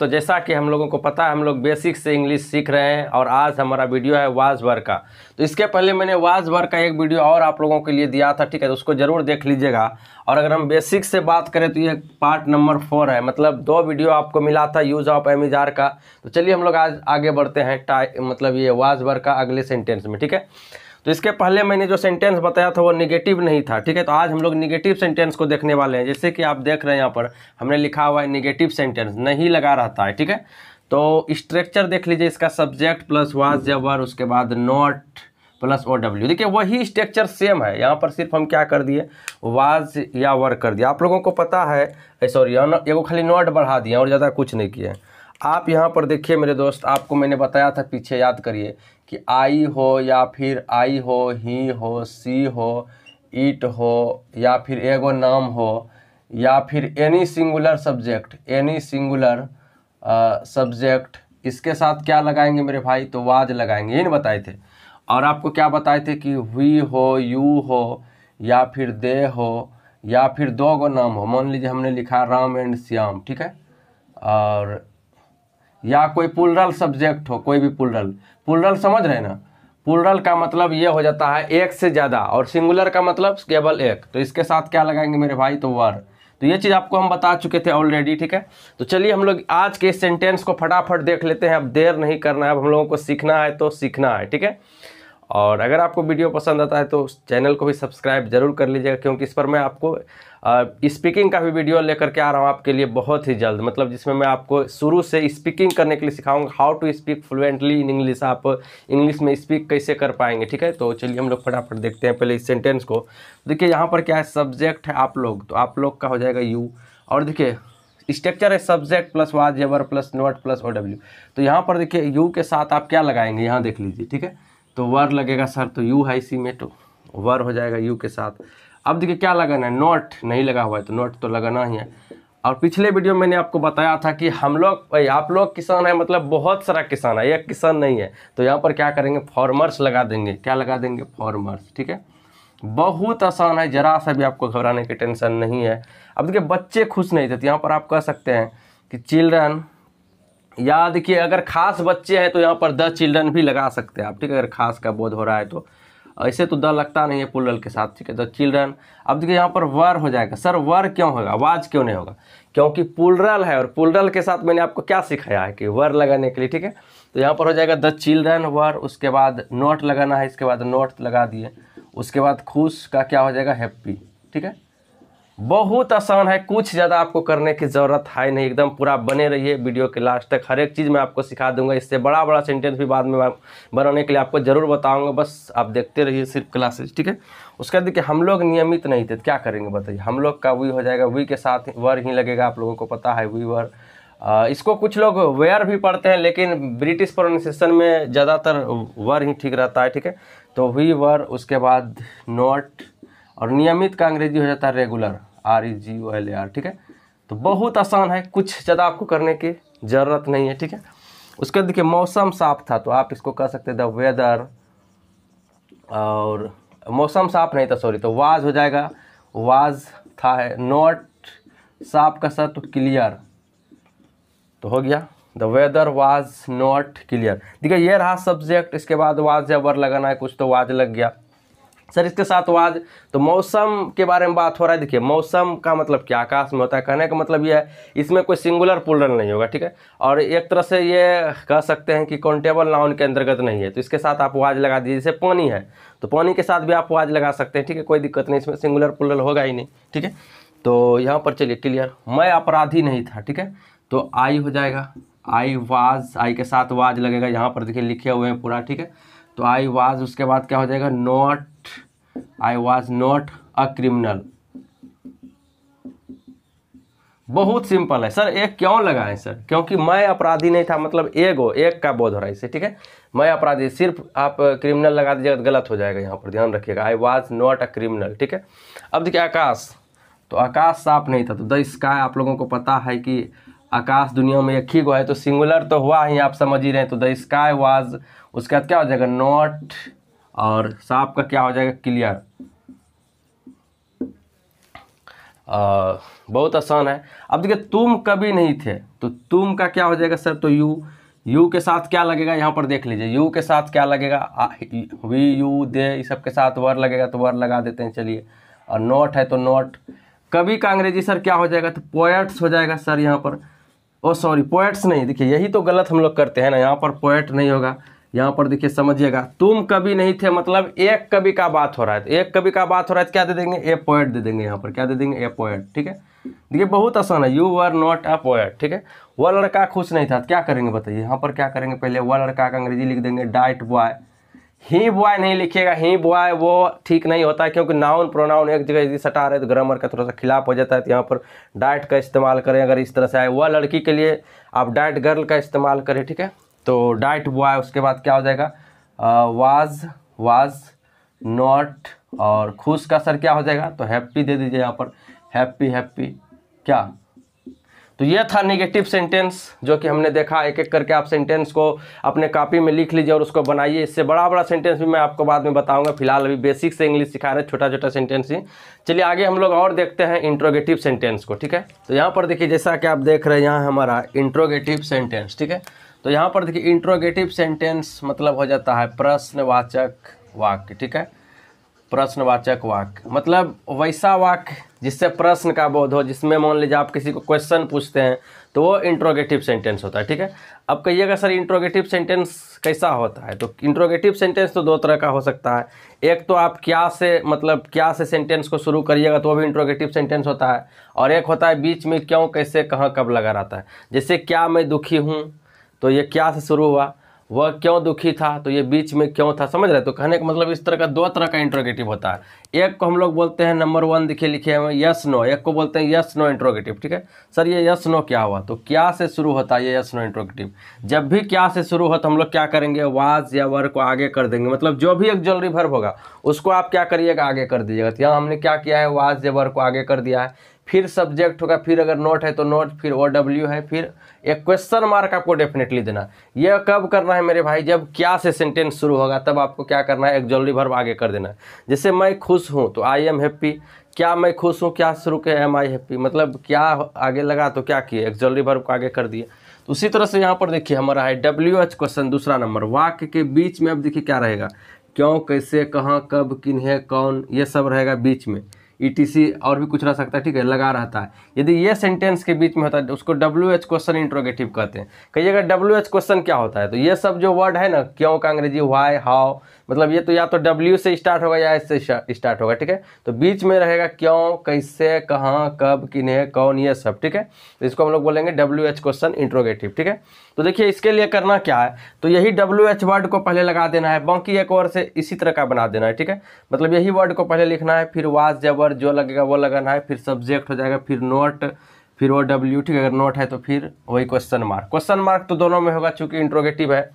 तो जैसा कि हम लोगों को पता है हम लोग बेसिक से इंग्लिश सीख रहे हैं और आज हमारा वीडियो है वाज भर का तो इसके पहले मैंने वाज भर का एक वीडियो और आप लोगों के लिए दिया था ठीक है तो उसको ज़रूर देख लीजिएगा और अगर हम बेसिक से बात करें तो ये पार्ट नंबर फोर है मतलब दो वीडियो आपको मिला था यूज़ ऑफ एमिजार का तो चलिए हम लोग आज आगे बढ़ते हैं मतलब ये वाज भर का अगले सेंटेंस में ठीक है तो इसके पहले मैंने जो सेंटेंस बताया था वो निगेटिव नहीं था ठीक है तो आज हम लोग निगेटिव सेंटेंस को देखने वाले हैं जैसे कि आप देख रहे हैं यहाँ पर हमने लिखा हुआ है निगेटिव सेंटेंस नहीं लगा रहता है ठीक है तो स्ट्रक्चर देख लीजिए इसका सब्जेक्ट प्लस वाज जबर उसके बाद नॉट प्लस ओ डब्ल्यू देखिए वही स्ट्रक्चर सेम है यहाँ पर सिर्फ हम क्या कर दिए वाज या वर कर दिया आप लोगों को पता है सॉरी एगो खाली नॉट बढ़ा दिया और ज़्यादा कुछ नहीं किया आप यहाँ पर देखिए मेरे दोस्त आपको मैंने बताया था पीछे याद करिए कि आई हो या फिर आई हो ही हो सी हो इट हो या फिर एगो नाम हो या फिर any singular subject any singular subject इसके साथ क्या लगाएंगे मेरे भाई तो वाज लगाएंगे ये नहीं बताए थे और आपको क्या बताए थे कि वी हो यू हो या फिर दे हो या फिर दो गो नाम हो मान लीजिए हमने लिखा राम एंड श्याम ठीक है और या कोई पुलरल सब्जेक्ट हो कोई भी पुलरल पुलरल समझ रहे हैं ना पुलरल का मतलब ये हो जाता है एक से ज़्यादा और सिंगुलर का मतलब केवल एक तो इसके साथ क्या लगाएंगे मेरे भाई तो वर तो ये चीज़ आपको हम बता चुके थे ऑलरेडी ठीक है तो चलिए हम लोग आज के इस सेंटेंस को फटाफट देख लेते हैं अब देर नहीं करना है अब हम लोगों को सीखना है तो सीखना है ठीक है और अगर आपको वीडियो पसंद आता है तो चैनल को भी सब्सक्राइब जरूर कर लीजिएगा क्योंकि इस पर मैं आपको स्पीकिंग का भी वीडियो लेकर के आ रहा हूँ आपके लिए बहुत ही जल्द मतलब जिसमें मैं आपको शुरू से स्पीकिंग करने के लिए सिखाऊंगा how to speak fluently in English आप इंग्लिश में स्पीक कैसे कर पाएंगे ठीक है तो चलिए हम लोग फटाफट देखते हैं पहले इस सेंटेंस को देखिए यहाँ पर क्या है सब्जेक्ट है आप लोग तो आप लोग का हो जाएगा यू और देखिए स्ट्रक्चर है subject plus was ever plus not plus O W तो यहाँ पर देखिए यू के साथ आप क्या लगाएंगे यहाँ देख लीजिए ठीक है तो वर लगेगा सर तो यू है इसी में तो वर हो जाएगा यू के साथ अब देखिए क्या लगाना है नॉट नहीं लगा हुआ है तो नॉट तो लगाना ही है और पिछले वीडियो में मैंने आपको बताया था कि हम लोग आप लोग किसान है मतलब बहुत सारा किसान है एक किसान नहीं है तो यहाँ पर क्या करेंगे फॉर्मर्स लगा देंगे क्या लगा देंगे फॉर्मर्स ठीक है बहुत आसान है ज़रा सा भी आपको घबराने की टेंशन नहीं है अब देखिए बच्चे खुश नहीं थे तो यहाँ पर आप कह सकते हैं कि चिल्ड्रन या देखिए अगर खास बच्चे हैं तो यहाँ पर द चिल्ड्रन भी लगा सकते हैं आप ठीक है अगर खास का बोध हो रहा है तो ऐसे तो द लगता नहीं है पुलरल के साथ ठीक है द चिल्ड्रन अब देखिए यहाँ पर वर हो जाएगा सर वर क्यों होगा वाज क्यों नहीं होगा क्योंकि पुलरल है और पुलरल के साथ मैंने आपको क्या सिखाया है कि वर लगाने के लिए ठीक है तो यहाँ पर हो जाएगा द चिल्ड्रन वर उसके बाद नोट लगाना है इसके बाद नोट लगा दिए उसके बाद खुश का क्या हो जाएगा हैप्पी ठीक है बहुत आसान है कुछ ज़्यादा आपको करने की ज़रूरत है नहीं एकदम पूरा बने रहिए वीडियो के लास्ट तक हर एक चीज़ मैं आपको सिखा दूंगा इससे बड़ा बड़ा सेंटेंस भी बाद में बनाने के लिए आपको ज़रूर बताऊंगा बस आप देखते रहिए सिर्फ क्लासेज ठीक है उसके बाद देखिए हम लोग नियमित नहीं थे क्या करेंगे बताइए हम लोग का वी हो जाएगा वी के साथ वर ही लगेगा आप लोगों को पता है वी वर इसको कुछ लोग वेयर भी पढ़ते हैं लेकिन ब्रिटिश प्रोनाउंसिएशन में ज़्यादातर वर ही ठीक रहता है ठीक है तो वी वर उसके बाद नॉट और नियमित का अंग्रेजी हो जाता है regular R E G O L A R ठीक है तो बहुत आसान है कुछ ज़्यादा आपको करने की ज़रूरत नहीं है ठीक है उसके बाद देखिए मौसम साफ था तो आप इसको कह सकते द वेदर और मौसम साफ नहीं था सॉरी तो वाज हो जाएगा वाज था है नॉट साफ का सा तो क्लियर तो हो गया the weather was not clear देखिए ये रहा सब्जेक्ट इसके बाद वाज या वर लगाना है कुछ तो वाज लग गया सर इसके साथ आज तो मौसम के बारे में बात हो रहा है देखिए मौसम का मतलब क्या आकाश में होता है कहने का मतलब यह है इसमें कोई सिंगुलर पुलरल नहीं होगा ठीक है और एक तरह से ये कह सकते हैं कि कॉन्टेबल नाउन के अंतर्गत नहीं है तो इसके साथ आप वाज लगा दीजिए जैसे पानी है तो पानी के साथ भी आप वाज लगा सकते हैं ठीक है कोई दिक्कत नहीं इसमें सिंगुलर पुलरल होगा ही नहीं ठीक है तो यहाँ पर चलिए क्लियर मैं अपराधी नहीं था ठीक है तो आई हो जाएगा आई वाज आई के साथ वाज लगेगा यहाँ पर देखिए लिखे हुए हैं पूरा ठीक है तो आई वाज उसके बाद क्या हो जाएगा not I was not a criminal बहुत सिंपल है सर एक क्यों लगाए सर क्योंकि मैं अपराधी नहीं था मतलब एगो एक का बोध हो रहा है इसे ठीक है मैं अपराधी सिर्फ आप क्रिमिनल लगा दीजिएगा तो गलत हो जाएगा यहाँ पर ध्यान रखिएगा I was not a criminal ठीक है अब देखिए आकाश तो आकाश साफ नहीं था तो द स्काई आप लोगों को पता है कि आकाश दुनिया में एक ही गो है तो सिंगुलर तो हुआ ही आप समझ ही रहे हैं तो द स्काई वाज उसके बाद क्या हो जाएगा नॉट और सांप का क्या हो जाएगा क्लियर बहुत आसान है अब देखिए तुम कभी नहीं थे तो तुम का क्या हो जाएगा सर तो यू यू के साथ क्या लगेगा यहाँ पर देख लीजिए यू के साथ क्या लगेगा वी यू दे सब के साथ वर लगेगा तो वर लगा देते हैं चलिए और नॉट है तो नॉट कभी का अंग्रेजी सर क्या हो जाएगा तो पोएट्स हो जाएगा सर यहाँ पर ओ सॉरी पोएट्स नहीं देखिए यही तो गलत हम लोग करते हैं ना यहाँ पर पोएट नहीं होगा यहाँ पर देखिए समझिएगा तुम कभी नहीं थे मतलब एक कवि का बात हो रहा है एक कवि का बात हो रहा है तो क्या दे देंगे ए पोएट दे देंगे यहाँ पर क्या दे देंगे ए पोएट ठीक है देखिए बहुत आसान है you are not a poet ठीक है वह लड़का खुश नहीं था क्या करेंगे बताइए यहाँ पर क्या करेंगे पहले वह लड़का का अंग्रेजी लिख देंगे डाइट बॉय ही बॉय नहीं लिखिएगा ही बॉय वो ठीक नहीं होता है क्योंकि नाउन प्रोनाउन एक जगह यदि सटा रहे तो ग्रामर का थोड़ा सा खिलाफ हो जाता है तो यहाँ पर डाइट का इस्तेमाल करें अगर इस तरह से आए वह लड़की के लिए आप डाइट गर्ल का इस्तेमाल करें ठीक है तो डाइट बॉय उसके बाद क्या हो जाएगा वाज वाज नॉट और खुश का सर क्या हो जाएगा तो हैप्पी दे दीजिए यहाँ पर हैप्पी हैप्पी क्या तो यह था नेगेटिव सेंटेंस जो कि हमने देखा एक एक करके आप सेंटेंस को अपने कापी में लिख लीजिए और उसको बनाइए इससे बड़ा बड़ा सेंटेंस भी मैं आपको बाद में बताऊंगा फिलहाल अभी बेसिक से इंग्लिश सिखा रहे छोटा छोटा सेंटेंस ही चलिए आगे हम लोग और देखते हैं इंट्रोगेटिव सेंटेंस को ठीक है तो यहाँ पर देखिए जैसा कि आप देख रहे हैं यहाँ हमारा इंट्रोगेटिव सेंटेंस ठीक है तो यहाँ पर देखिए इंट्रोगेटिव सेंटेंस मतलब हो जाता है प्रश्नवाचक वाक्य ठीक है प्रश्नवाचक वाक्य मतलब वैसा वाक्य जिससे प्रश्न का बोध हो जिसमें मान लीजिए आप किसी को क्वेश्चन पूछते हैं तो वो इंट्रोगेटिव सेंटेंस होता है ठीक है अब कहिएगा सर इंट्रोगेटिव सेंटेंस कैसा होता है तो इंट्रोगेटिव सेंटेंस तो दो तरह का हो सकता है एक तो आप क्या से मतलब क्या से सेंटेंस को शुरू करिएगा तो वो भी इंट्रोगेटिव सेंटेंस होता है और एक होता है बीच में क्यों कैसे कहाँ कब लगा रहता है जैसे क्या मैं दुखी हूँ तो ये क्या से शुरू हुआ वह क्यों दुखी था तो ये बीच में क्यों था समझ रहे तो कहने का मतलब इस तरह का दो तरह का इंट्रोगेटिव होता है एक को हम लोग बोलते हैं नंबर वन देखिए लिखे हुए यस नो एक को बोलते हैं यस नो इंट्रोगेटिव ठीक है सर ये यस नो क्या हुआ तो क्या से शुरू होता है ये यस नो इंट्रोगेटिव जब भी क्या से शुरू हो तो हम लोग क्या करेंगे वाज या वर को आगे कर देंगे मतलब जो भी एक ज्वेलरी भर्व होगा उसको आप क्या करिएगा आगे कर दीजिएगा तो यहाँ हमने क्या किया है वाज या वर को आगे कर दिया है फिर सब्जेक्ट होगा फिर अगर नोट है तो नोट फिर ओ डब्ल्यू है फिर एक क्वेश्चन मार्क आपको डेफिनेटली देना यह कब करना है मेरे भाई जब क्या से सेंटेंस शुरू होगा तब आपको क्या करना है जल्दी भर आगे कर देना है जैसे मैं खुश हूँ तो आई एम हैप्पी क्या मैं खुश हूँ क्या शुरू के एम आई हैप्पी मतलब क्या आगे लगा तो क्या किए एक जल्दी को आगे कर दिए तो उसी तरह से यहाँ पर देखिए हमारा है डब्ल्यू एच क्वेश्चन दूसरा नंबर वाक्य के बीच में अब देखिए क्या रहेगा क्यों कैसे कहाँ कब किन्हें कौन ये सब रहेगा बीच में ई e और भी कुछ रह सकता है ठीक है लगा रहता है यदि ये सेंटेंस के बीच में होता है तो उसको डब्ल्यू एच क्वेश्चन इंट्रोगेटिव कहते हैं कहिएगा डब्ल्यू एच क्वेश्चन क्या होता है तो ये सब जो वर्ड है ना क्यों का अंग्रेजी वाई हाउ मतलब ये तो या तो डब्ल्यू से स्टार्ट होगा या इससे से स्टार्ट होगा ठीक है तो बीच में रहेगा क्यों कैसे कहाँ कब किन्हें कौन ये सब ठीक है तो इसको हम लोग बोलेंगे डब्ल्यू एच क्वेश्चन इंट्रोगेटिव ठीक है तो देखिए इसके लिए करना क्या है तो यही डब्ल्यू एच वर्ड को पहले लगा देना है बाकी एक और से इसी तरह का बना देना है ठीक है मतलब यही वर्ड को पहले लिखना है फिर वाज जबर जो लगेगा वो लगाना है फिर सब्जेक्ट हो जाएगा फिर नोट फिर ओ डब्ल्यू ठीक है अगर नोट है तो फिर वही क्वेश्चन मार्क क्वेश्चन मार्क तो दोनों में होगा चूंकि इंट्रोगेटिव है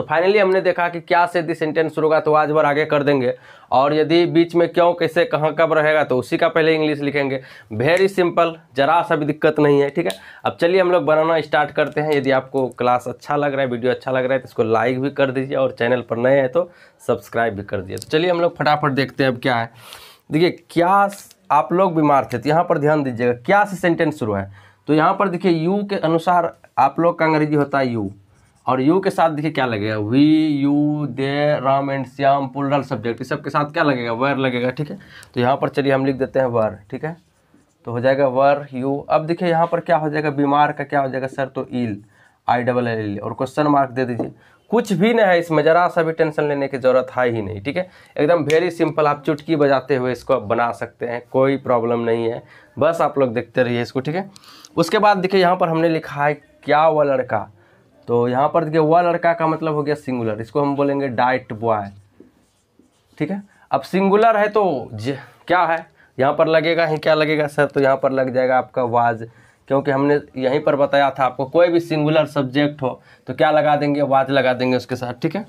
तो फाइनली हमने देखा कि क्या से यदि सेंटेंस शुरू होगा तो आज बार आगे कर देंगे और यदि बीच में क्यों कैसे कहाँ कब रहेगा तो उसी का पहले इंग्लिश लिखेंगे वेरी सिंपल ज़रा सा भी दिक्कत नहीं है ठीक है अब चलिए हम लोग बनाना स्टार्ट करते हैं यदि आपको क्लास अच्छा लग रहा है वीडियो अच्छा लग रहा है तो इसको लाइक भी कर दीजिए और चैनल पर नए हैं तो सब्सक्राइब भी कर दीजिए तो चलिए हम लोग फटाफट देखते हैं अब क्या है देखिए क्या आप लोग बीमार थे तो यहाँ पर ध्यान दीजिएगा क्या से सेंटेंस शुरू है तो यहाँ पर देखिए यू के अनुसार आप लोग का अंग्रेजी होता है यू और यू के साथ देखिए क्या लगेगा we you they Ram and Shyam plural subject इस सब के साथ क्या लगेगा वर लगेगा ठीक है तो यहाँ पर चलिए हम लिख देते हैं वर ठीक है तो हो जाएगा वर यू अब देखिए यहाँ पर क्या हो जाएगा बीमार का क्या हो जाएगा सर तो ill I double L L और क्वेश्चन मार्क दे दीजिए कुछ भी नहीं है इसमें ज़रा सा भी टेंशन लेने की ज़रूरत है ही नहीं ठीक है एकदम वेरी सिंपल आप चुटकी बजाते हुए इसको आप बना सकते हैं कोई प्रॉब्लम नहीं है बस आप लोग देखते रहिए इसको ठीक है उसके बाद देखिए यहाँ पर हमने लिखा है क्या वह लड़का तो यहाँ पर देखिए वह लड़का का मतलब हो गया सिंगुलर इसको हम बोलेंगे डाइट बॉय ठीक है अब सिंगुलर है तो जे क्या है यहाँ पर लगेगा ही क्या लगेगा सर तो यहाँ पर लग जाएगा आपका वाज क्योंकि हमने यहीं पर बताया था आपको कोई भी सिंगुलर सब्जेक्ट हो तो क्या लगा देंगे वाज लगा देंगे उसके साथ ठीक है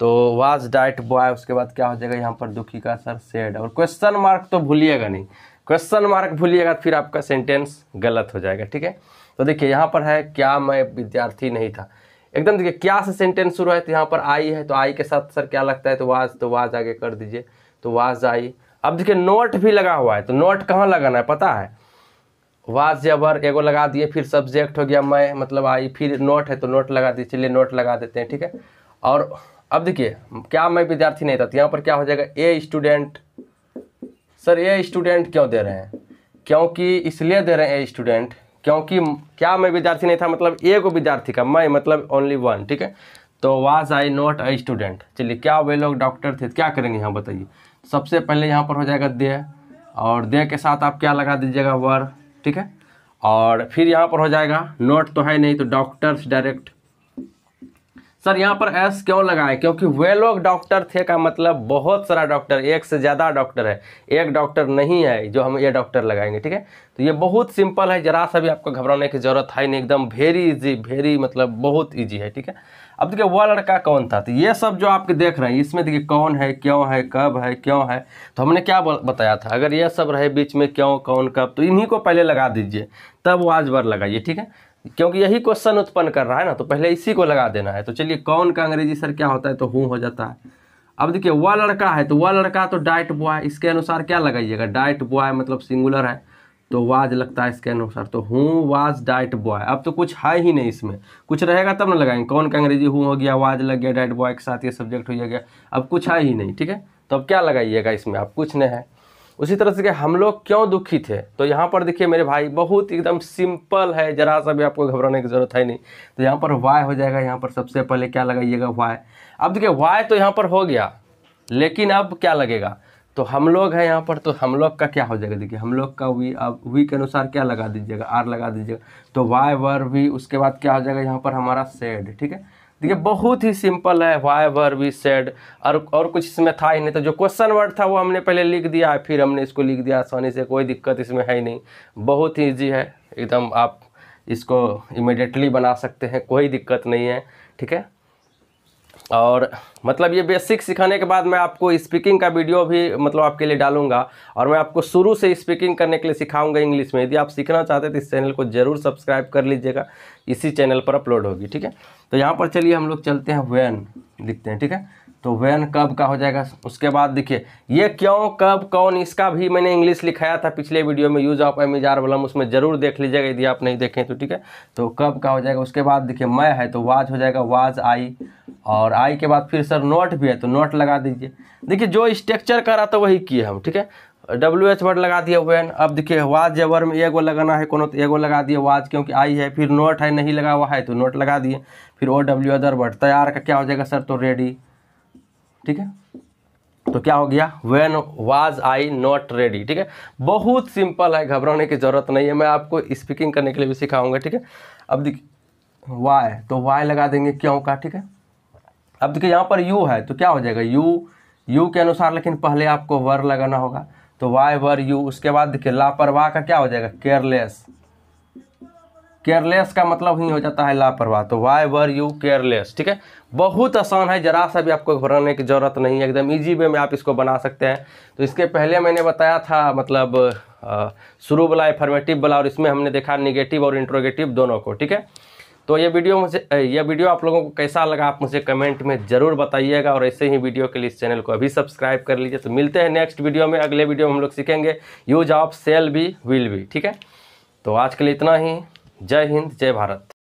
तो वाज डाइट बॉय उसके बाद क्या हो जाएगा यहाँ पर दुखी का सर सेड और क्वेश्चन मार्क तो भूलिएगा नहीं क्वेश्चन मार्क भूलिएगा फिर आपका सेंटेंस गलत हो जाएगा ठीक है तो देखिए यहाँ पर है क्या मैं विद्यार्थी नहीं था एकदम देखिए क्या से सेंटेंस शुरू है तो यहाँ पर आई है तो आई के साथ सर क्या लगता है तो वाज तो वाज आगे कर दीजिए तो वाज आई अब देखिए नोट भी लगा हुआ है तो नोट कहाँ लगाना है पता है वाज जबर एगो लगा दिए फिर सब्जेक्ट हो गया मैं मतलब आई फिर नोट है तो नोट लगा दीजिए चलिए नोट लगा देते हैं ठीक है और अब देखिए क्या मैं विद्यार्थी नहीं था तो यहाँ पर क्या हो जाएगा a student sir a student क्यों दे रहे हैं क्योंकि इसलिए दे रहे हैं ए स्टूडेंट क्योंकि क्या मैं विद्यार्थी नहीं था मतलब एक विद्यार्थी का मैं मतलब ओनली वन ठीक है तो was I not a student चलिए क्या वे लोग डॉक्टर थे क्या करेंगे यहाँ बताइए सबसे पहले यहाँ पर हो जाएगा दे और दे के साथ आप क्या लगा दीजिएगा वर ठीक है और फिर यहाँ पर हो जाएगा नोट तो है नहीं तो डॉक्टर्स डायरेक्ट सर यहाँ पर एस क्यों लगाए क्योंकि वे लोग डॉक्टर थे का मतलब बहुत सारा डॉक्टर एक से ज़्यादा डॉक्टर है एक डॉक्टर नहीं है जो हम ये डॉक्टर लगाएंगे ठीक है तो ये बहुत सिंपल है ज़रा सा भी आपको घबराने की ज़रूरत है नहीं एकदम वेरी इजी वेरी मतलब बहुत ईजी है ठीक है अब देखिए वह लड़का कौन था तो ये सब जो आपके देख रहे हैं इसमें देखिए कौन है क्यों है कब है क्यों है तो हमने क्या बताया था अगर ये सब रहे बीच में क्यों कौन कब तो इन्हीं को पहले लगा दीजिए तब वो आज बार लगाइए ठीक है क्योंकि यही क्वेश्चन उत्पन्न कर रहा है ना तो पहले इसी को लगा देना है तो चलिए कौन का अंग्रेजी सर क्या होता है तो हूँ हो जाता है अब देखिए वह लड़का है तो वह लड़का तो डाइट बॉय इसके अनुसार क्या लगाइएगा डाइट बॉय मतलब सिंगुलर है तो वाज लगता है इसके अनुसार तो हूँ वाज डाइट बॉय अब तो कुछ है ही नहीं इसमें कुछ रहेगा तब ना लगाएंगे कौन का अंग्रेजी हूँ हो गया वाज लग गया डाइट बॉय के साथ ये सब्जेक्ट हो गया अब कुछ है ही नहीं ठीक है तो अब क्या लगाइएगा इसमें आप कुछ नहीं है उसी तरह से हम लोग क्यों दुखी थे तो यहाँ पर देखिए मेरे भाई बहुत एकदम सिंपल है ज़रा सा भी आपको घबराने की ज़रूरत है नहीं तो यहाँ पर वाई हो जाएगा यहाँ पर सबसे पहले क्या लगाइएगा वाई अब देखिए वाई तो यहाँ पर हो गया लेकिन अब क्या लगेगा तो हम लोग हैं यहाँ पर तो हम लोग का क्या हो जाएगा देखिए हम लोग का वी अब वी के अनुसार क्या लगा दीजिएगा आर लगा दीजिएगा तो वाई वर वी उसके बाद क्या हो जाएगा यहाँ पर हमारा सेड ठीक है देखिए बहुत ही सिंपल है वाई वर वी सेड और और कुछ इसमें था ही नहीं तो जो क्वेश्चन वर्ड था वो हमने पहले लिख दिया फिर हमने इसको लिख दिया आसानी से कोई दिक्कत इसमें है ही नहीं बहुत ही ईजी है एकदम आप इसको इमिडिएटली बना सकते हैं कोई दिक्कत नहीं है ठीक है और मतलब ये बेसिक सिखाने के बाद मैं आपको स्पीकिंग का वीडियो भी मतलब आपके लिए डालूंगा और मैं आपको शुरू से स्पीकिंग करने के लिए सिखाऊंगा इंग्लिश में यदि आप सीखना चाहते हैं तो इस चैनल को ज़रूर सब्सक्राइब कर लीजिएगा इसी चैनल पर अपलोड होगी ठीक है तो यहाँ पर चलिए हम लोग चलते हैं वैन लिखते हैं ठीक है तो वैन कब का हो जाएगा उसके बाद देखिए ये क्यों कब कौन इसका भी मैंने इंग्लिश लिखाया था पिछले वीडियो में यूज ऑफ एमिजार वलम उसमें ज़रूर देख लीजिएगा यदि आप नहीं देखें तो ठीक है तो कब का हो जाएगा उसके बाद देखिए मैं है तो वाज हो जाएगा वाज आई और आई के बाद फिर सर नोट भी है तो नोट लगा दीजिए देखिए जो स्ट्रक्चर करा था वही किए हम ठीक है डब्ल्यू एच वर्ड लगा दिया वैन अब देखिए वाज जबर में एगो लगाना है कोनो तो एगो लगा दिए वाज क्योंकि आई है फिर नोट है नहीं लगा हुआ है तो नोट लगा दिए फिर ओ डब्ल्यू अदर वर्ड तैयार का क्या हो जाएगा सर तो रेडी ठीक है तो क्या हो गया when was I not ready ठीक है बहुत सिंपल है घबराने की ज़रूरत नहीं है मैं आपको स्पीकिंग करने के लिए भी सिखाऊंगा ठीक है अब देखिए वाई तो वाई लगा देंगे क्यों का ठीक है अब देखिए यहाँ पर यू है तो क्या हो जाएगा यू यू के अनुसार लेकिन पहले आपको वर लगाना होगा तो वाई वर यू उसके बाद देखिए लापरवाह का क्या हो जाएगा केयरलेस केयरलेस का मतलब ही हो जाता है लापरवाह तो वाई वर यू केयरलेस ठीक है बहुत आसान है ज़रा सा भी आपको घबराने की ज़रूरत नहीं है एकदम ईजी वे में आप इसको बना सकते हैं तो इसके पहले मैंने बताया था मतलब शुरू वाला इफॉर्मेटिव वाला और इसमें हमने देखा निगेटिव और इंट्रोगेटिव दोनों को ठीक है तो ये वीडियो मुझे ये वीडियो आप लोगों को कैसा लगा आप मुझे कमेंट में ज़रूर बताइएगा और ऐसे ही वीडियो के लिए इस चैनल को अभी सब्सक्राइब कर लीजिए तो मिलते हैं नेक्स्ट वीडियो में अगले वीडियो में हम लोग सीखेंगे use of shall be will भी ठीक है तो आज के लिए इतना ही जय हिंद जय भारत